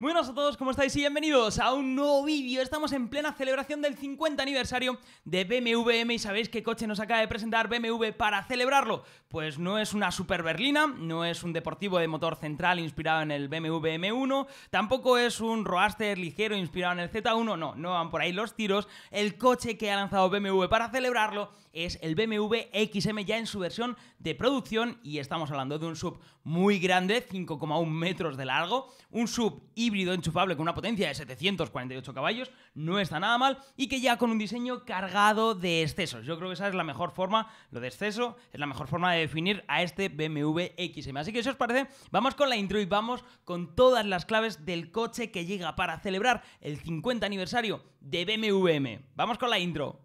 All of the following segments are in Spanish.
Muy buenas a todos, ¿cómo estáis? Y bienvenidos a un nuevo vídeo. Estamos en plena celebración del 50 aniversario de BMW y sabéis qué coche nos acaba de presentar BMW para celebrarlo. Pues no es una super berlina, no es un deportivo de motor central inspirado en el BMW M1, tampoco es un Roadster ligero inspirado en el Z1, no, no van por ahí los tiros. El coche que ha lanzado BMW para celebrarlo es el BMW XM ya en su versión de producción y estamos hablando de un sub muy grande, 5,1 metros de largo, un sub híbrido enchufable con una potencia de 748 caballos, no está nada mal y que ya con un diseño cargado de excesos. Yo creo que esa es la mejor forma, lo de exceso es la mejor forma de definir a este BMW XM. Así que si os parece, vamos con la intro y vamos con todas las claves del coche que llega para celebrar el 50 aniversario de BMW. Vamos con la intro.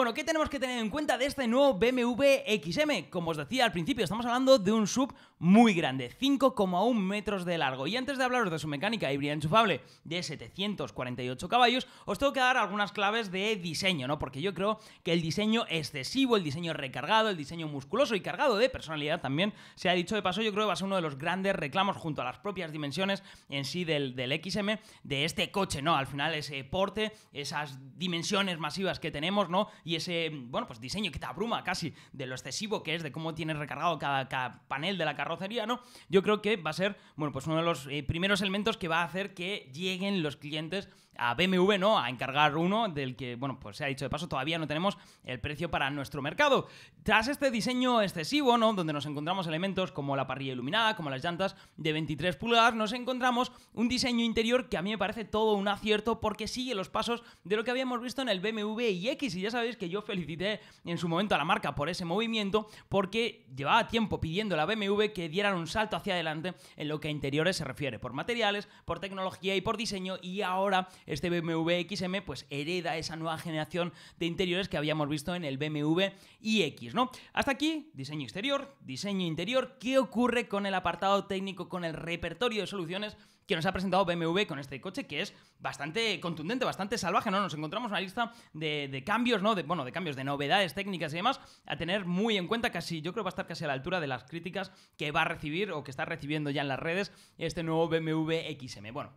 Bueno, ¿qué tenemos que tener en cuenta de este nuevo BMW XM? Como os decía al principio, estamos hablando de un sub muy grande, 5,1 metros de largo. Y antes de hablaros de su mecánica híbrida enchufable de 748 caballos, os tengo que dar algunas claves de diseño, ¿no? Porque yo creo que el diseño excesivo, el diseño recargado, el diseño musculoso y cargado de personalidad también, se ha dicho de paso, yo creo que va a ser uno de los grandes reclamos junto a las propias dimensiones en sí del, del XM de este coche, ¿no? Al final ese porte, esas dimensiones masivas que tenemos, ¿no? y ese, bueno, pues diseño que te abruma casi de lo excesivo que es, de cómo tienes recargado cada, panel de la carrocería, ¿no? Yo creo que va a ser, bueno, pues uno de los eh, primeros elementos que va a hacer que lleguen los clientes a BMW, ¿no? A encargar uno del que, bueno, pues se ha dicho de paso, todavía no tenemos el precio para nuestro mercado. Tras este diseño excesivo, ¿no? Donde nos encontramos elementos como la parrilla iluminada, como las llantas de 23 pulgadas, nos encontramos un diseño interior que a mí me parece todo un acierto porque sigue los pasos de lo que habíamos visto en el BMW iX. Y ya sabéis que yo felicité en su momento a la marca por ese movimiento porque llevaba tiempo pidiendo a la BMW que dieran un salto hacia adelante en lo que a interiores se refiere, por materiales, por tecnología y por diseño. Y ahora este BMW XM pues hereda esa nueva generación de interiores que habíamos visto en el BMW iX, ¿no? Hasta aquí, diseño exterior, diseño interior, ¿qué ocurre con el apartado técnico, con el repertorio de soluciones que nos ha presentado BMW con este coche que es bastante contundente, bastante salvaje, ¿no? Nos encontramos una lista de, cambios, ¿no? De, bueno, de cambios, de novedades técnicas y demás a tener muy en cuenta, casi, yo creo que va a estar casi a la altura de las críticas que va a recibir o que está recibiendo ya en las redes este nuevo BMW XM. Bueno,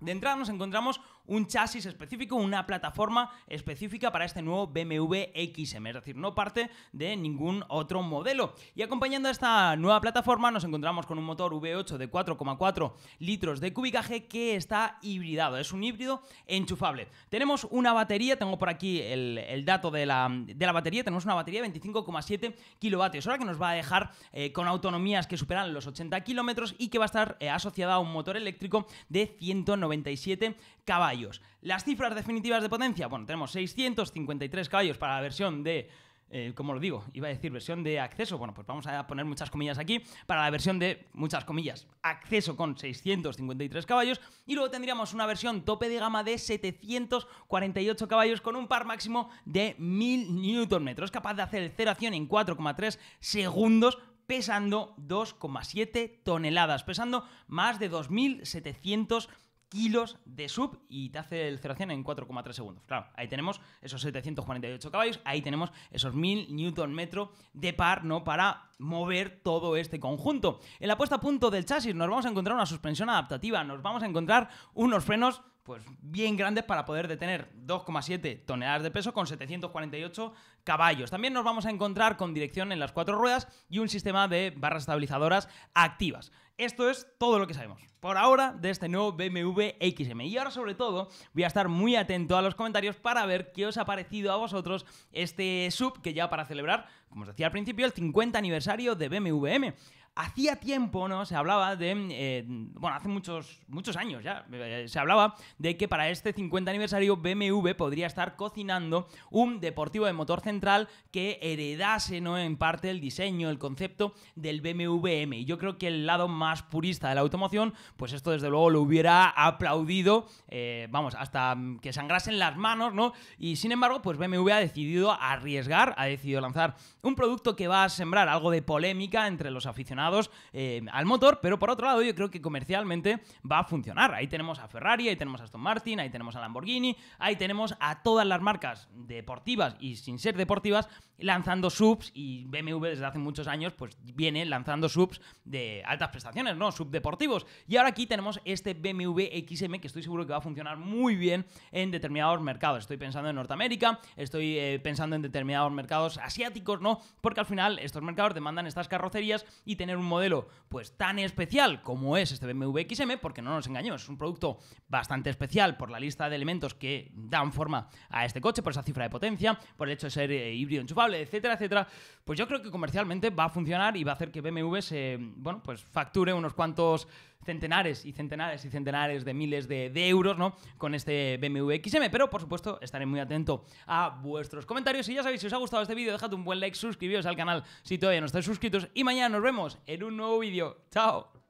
de entrada nos encontramos un chasis específico, una plataforma específica para este nuevo BMW XM, es decir, no parte de ningún otro modelo. Y acompañando a esta nueva plataforma nos encontramos con un motor V8 de 4,4 litros de cubicaje que está hibridado, es un híbrido enchufable. Tenemos una batería, tengo por aquí el, dato de la, batería, tenemos una batería de 25,7 kilovatios, ahora que nos va a dejar eh, con autonomías que superan los 80 kilómetros y que va a estar eh, asociada a un motor eléctrico de 190 97 caballos. Las cifras definitivas de potencia, bueno, tenemos 653 caballos para la versión de... Eh, como lo digo, iba a decir versión de acceso, bueno, pues vamos a poner muchas comillas aquí, para la versión de, muchas comillas, acceso con 653 caballos, y luego tendríamos una versión tope de gama de 748 caballos con un par máximo de 1000 Nm. Es capaz de hacer el acción en 4,3 segundos, pesando 2,7 toneladas, pesando más de 2700 kilos de sub y te hace el 0 en 4,3 segundos. Claro, ahí tenemos esos 748 caballos, ahí tenemos esos 1000 newton metro de par, ¿no? Para mover todo este conjunto. En la puesta a punto del chasis nos vamos a encontrar una suspensión adaptativa, nos vamos a encontrar unos frenos pues bien grandes para poder detener 2,7 toneladas de peso con 748 caballos. También nos vamos a encontrar con dirección en las cuatro ruedas y un sistema de barras estabilizadoras activas. Esto es todo lo que sabemos por ahora de este nuevo BMW XM. Y ahora sobre todo voy a estar muy atento a los comentarios para ver qué os ha parecido a vosotros este sub que ya para celebrar, como os decía al principio, el 50 aniversario de BMW M hacía tiempo, ¿no? Se hablaba de, eh, bueno, hace muchos, muchos años ya, eh, se hablaba de que para este 50 aniversario BMW podría estar cocinando un deportivo de motor central que heredase, ¿no? En parte el diseño, el concepto del BMW M. Y yo creo que el lado más purista de la automoción, pues esto desde luego lo hubiera aplaudido, eh, vamos, hasta mm, que sangrasen las manos, ¿no? Y sin embargo, pues BMW ha decidido arriesgar, ha decidido lanzar un producto que va a sembrar algo de polémica entre los aficionados eh, al motor, pero por otro lado yo creo que comercialmente va a funcionar. Ahí tenemos a Ferrari, ahí tenemos a Aston Martin, ahí tenemos a Lamborghini, ahí tenemos a todas las marcas deportivas y sin ser deportivas lanzando subs y BMW desde hace muchos años pues viene lanzando subs de altas prestaciones, ¿no? Subdeportivos. Y ahora aquí tenemos este BMW XM que estoy seguro que va a funcionar muy bien en determinados mercados. Estoy pensando en Norteamérica, estoy eh, pensando en determinados mercados asiáticos, ¿no? Porque al final estos mercados demandan estas carrocerías y tener un modelo pues tan especial como es este BMW XM, porque no nos engañemos, es un producto bastante especial por la lista de elementos que dan forma a este coche, por esa cifra de potencia, por el hecho de ser eh, híbrido enchufable, etcétera, etcétera, pues yo creo que comercialmente va a funcionar y va a hacer que BMW se, bueno, pues facture unos cuantos centenares y centenares y centenares de miles de, euros, ¿no? Con este BMW XM. Pero, por supuesto, estaré muy atento a vuestros comentarios. Y ya sabéis, si os ha gustado este vídeo, dejad un buen like, suscribiros al canal si todavía no estáis suscritos. Y mañana nos vemos en un nuevo vídeo. ¡Chao!